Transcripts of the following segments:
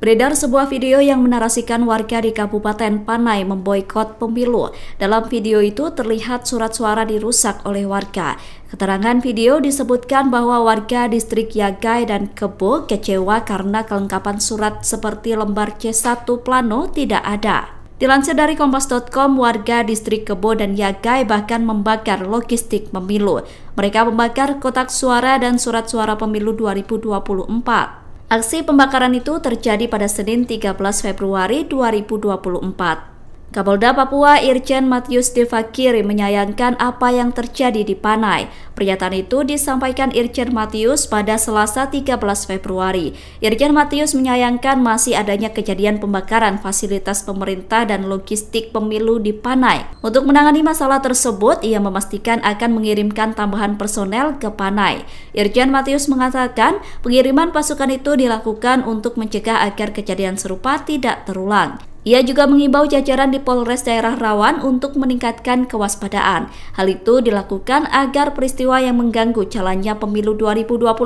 Beredar sebuah video yang menarasikan warga di Kabupaten Panai memboikot pemilu. Dalam video itu terlihat surat suara dirusak oleh warga. Keterangan video disebutkan bahwa warga distrik Yagai dan Kebo kecewa karena kelengkapan surat seperti lembar C1 plano tidak ada. Dilansir dari Kompas.com, warga distrik Kebo dan Yagai bahkan membakar logistik pemilu. Mereka membakar kotak suara dan surat suara pemilu 2024. Aksi pembakaran itu terjadi pada Senin 13 Februari 2024. Kapolda Papua Irjen Matius Devakiri menyayangkan apa yang terjadi di Panai. Pernyataan itu disampaikan Irjen Matius pada Selasa 13 Februari. Irjen Matius menyayangkan masih adanya kejadian pembakaran fasilitas pemerintah dan logistik pemilu di Panai. Untuk menangani masalah tersebut, ia memastikan akan mengirimkan tambahan personel ke Panai. Irjen Matius mengatakan pengiriman pasukan itu dilakukan untuk mencegah agar kejadian serupa tidak terulang. Ia juga mengimbau jajaran di Polres daerah rawan untuk meningkatkan kewaspadaan. Hal itu dilakukan agar peristiwa yang mengganggu jalannya pemilu 2024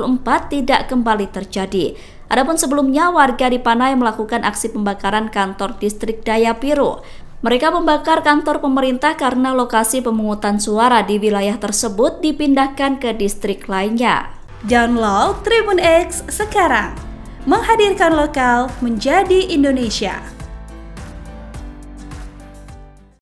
tidak kembali terjadi. Adapun sebelumnya warga di Panai melakukan aksi pembakaran kantor distrik Daya Biru. Mereka membakar kantor pemerintah karena lokasi pemungutan suara di wilayah tersebut dipindahkan ke distrik lainnya. Download Tribun X sekarang. Menghadirkan lokal menjadi Indonesia.